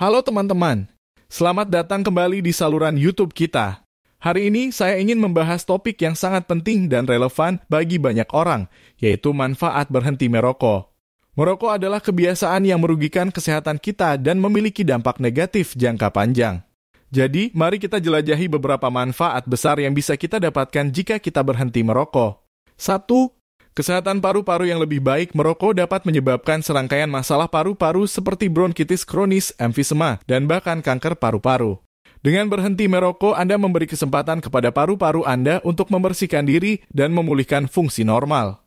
Halo teman-teman, selamat datang kembali di saluran YouTube kita. Hari ini saya ingin membahas topik yang sangat penting dan relevan bagi banyak orang, yaitu manfaat berhenti merokok. Merokok adalah kebiasaan yang merugikan kesehatan kita dan memiliki dampak negatif jangka panjang. Jadi, mari kita jelajahi beberapa manfaat besar yang bisa kita dapatkan jika kita berhenti merokok. 1. Kesehatan paru-paru yang lebih baik merokok dapat menyebabkan serangkaian masalah paru-paru seperti bronkitis kronis, emfisema, dan bahkan kanker paru-paru. Dengan berhenti merokok, Anda memberi kesempatan kepada paru-paru Anda untuk membersihkan diri dan memulihkan fungsi normal.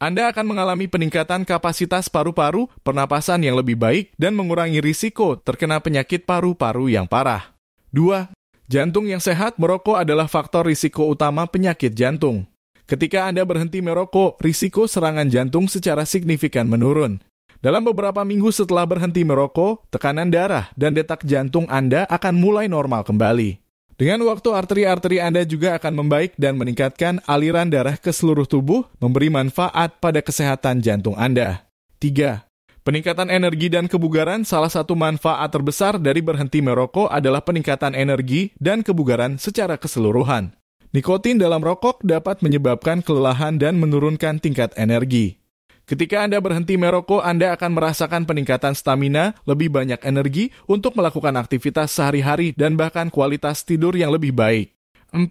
Anda akan mengalami peningkatan kapasitas paru-paru, pernapasan yang lebih baik, dan mengurangi risiko terkena penyakit paru-paru yang parah. 2. Jantung yang sehat merokok adalah faktor risiko utama penyakit jantung. Ketika Anda berhenti merokok, risiko serangan jantung secara signifikan menurun. Dalam beberapa minggu setelah berhenti merokok, tekanan darah dan detak jantung Anda akan mulai normal kembali. Dengan waktu arteri-arteri Anda juga akan membaik dan meningkatkan aliran darah ke seluruh tubuh, memberi manfaat pada kesehatan jantung Anda. 3. Peningkatan energi dan kebugaran salah satu manfaat terbesar dari berhenti merokok adalah peningkatan energi dan kebugaran secara keseluruhan. Nikotin dalam rokok dapat menyebabkan kelelahan dan menurunkan tingkat energi. Ketika Anda berhenti merokok, Anda akan merasakan peningkatan stamina, lebih banyak energi untuk melakukan aktivitas sehari-hari dan bahkan kualitas tidur yang lebih baik. 4.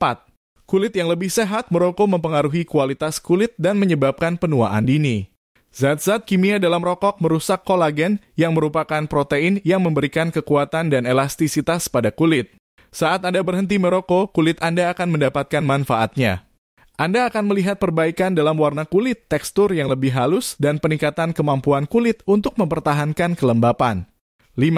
Kulit yang lebih sehat merokok mempengaruhi kualitas kulit dan menyebabkan penuaan dini. Zat-zat kimia dalam rokok merusak kolagen yang merupakan protein yang memberikan kekuatan dan elastisitas pada kulit. Saat Anda berhenti merokok, kulit Anda akan mendapatkan manfaatnya. Anda akan melihat perbaikan dalam warna kulit, tekstur yang lebih halus, dan peningkatan kemampuan kulit untuk mempertahankan kelembapan. 5.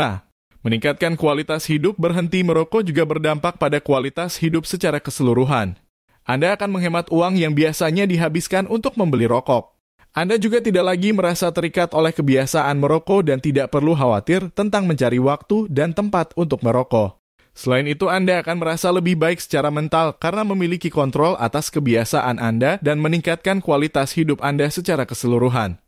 Meningkatkan kualitas hidup berhenti merokok juga berdampak pada kualitas hidup secara keseluruhan. Anda akan menghemat uang yang biasanya dihabiskan untuk membeli rokok. Anda juga tidak lagi merasa terikat oleh kebiasaan merokok dan tidak perlu khawatir tentang mencari waktu dan tempat untuk merokok. Selain itu, Anda akan merasa lebih baik secara mental karena memiliki kontrol atas kebiasaan Anda dan meningkatkan kualitas hidup Anda secara keseluruhan.